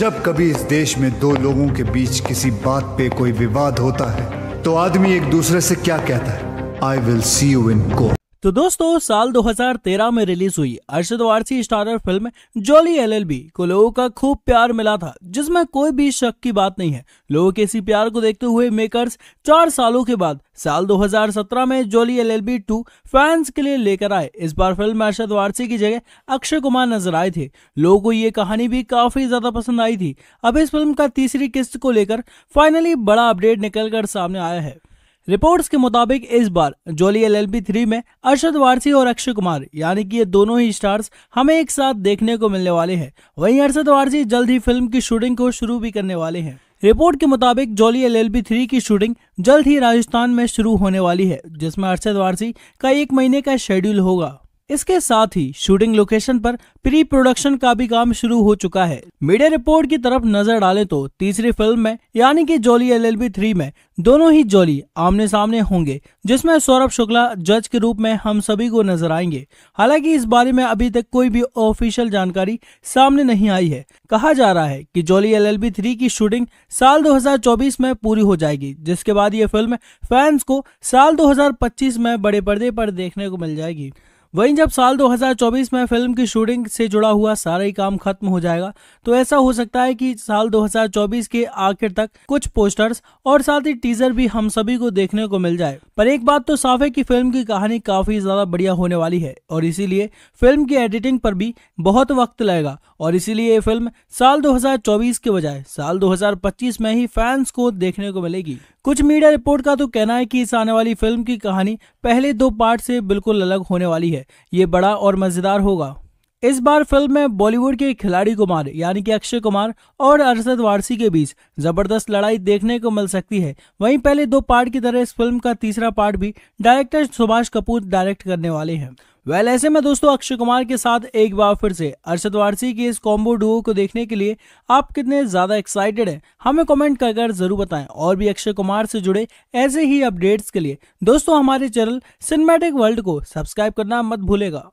जब कभी इस देश में दो लोगों के बीच किसी बात पे कोई विवाद होता है तो आदमी एक दूसरे से क्या कहता है I will see you in court तो दोस्तों साल 2013 में रिलीज हुई Arshad Warsi starrer film Jolly LLB को लोगों का खूब प्यार मिला था जिसमें कोई भी शक की बात नहीं है लोगों के इसी प्यार को देखते हुए मेकर्स चार सालों के बाद साल 2017 में Jolly L L B two fans के लिए लेकर आए इस बार फिल्म में अरशद वारसी की जगह अक्षय कुमार नजर आए थे लोगों को ये कहानी भी काफी ज्यादा पसंद आई थी अब इस फिल्म का तीसरी किस्त को लेकर फाइनली बड़ा अपडेट निकल कर सामने आया है रिपोर्ट्स के मुताबिक इस बार जोली एल एल थ्री में अरशद वारसी और अक्षय कुमार यानी कि ये दोनों ही स्टार्स हमें एक साथ देखने को मिलने वाले हैं वहीं अर्षद वारसी जल्द ही फिल्म की शूटिंग को शुरू भी करने वाले हैं रिपोर्ट के मुताबिक जोली एल एल थ्री की शूटिंग जल्द ही राजस्थान में शुरू होने वाली है जिसमें अरशद वारसी का एक महीने का शेड्यूल होगा इसके साथ ही शूटिंग लोकेशन पर प्री प्रोडक्शन का भी काम शुरू हो चुका है मीडिया रिपोर्ट की तरफ नजर डालें तो तीसरी फिल्म में यानी कि जोली एल एल थ्री में दोनों ही जोली आमने सामने होंगे जिसमें सौरभ शुक्ला जज के रूप में हम सभी को नजर आएंगे हालांकि इस बारे में अभी तक कोई भी ऑफिशियल जानकारी सामने नहीं आई है कहा जा रहा है की जोली एल एल थ्री की शूटिंग साल दो में पूरी हो जाएगी जिसके बाद ये फिल्म फैंस को साल दो में बड़े पर्दे पर देखने को मिल जाएगी वहीं जब साल 2024 में फिल्म की शूटिंग से जुड़ा हुआ सारा ही काम खत्म हो जाएगा तो ऐसा हो सकता है कि साल 2024 के आखिर तक कुछ पोस्टर्स और साथ ही टीजर भी हम सभी को देखने को मिल जाए पर एक बात तो साफ है कि फिल्म की कहानी काफी ज्यादा बढ़िया होने वाली है और इसीलिए फिल्म की एडिटिंग पर भी बहुत वक्त लगेगा और इसीलिए ये फिल्म साल दो के बजाय साल दो में ही फैंस को देखने को मिलेगी कुछ मीडिया रिपोर्ट का तो कहना है कि इस आने वाली फिल्म की कहानी पहले दो पार्ट से बिल्कुल अलग होने वाली है है ये बड़ा और मज़ेदार होगा इस बार फिल्म में बॉलीवुड के खिलाड़ी कुमार यानी कि अक्षय कुमार और अरशद वारसी के बीच जबरदस्त लड़ाई देखने को मिल सकती है वहीं पहले दो पार्ट की तरह इस फिल्म का तीसरा पार्ट भी डायरेक्टर सुभाष कपूर डायरेक्ट करने वाले हैं वेल ऐसे में दोस्तों अक्षय कुमार के साथ एक बार फिर से अरशद वारसी के इस कॉम्बो डुओ को देखने के लिए आप कितने ज़्यादा एक्साइटेड हैं हमें कमेंट कर कर जरूर बताएं और भी अक्षय कुमार से जुड़े ऐसे ही अपडेट्स के लिए दोस्तों हमारे चैनल सिनेमैटिक वर्ल्ड को सब्सक्राइब करना मत भूलेगा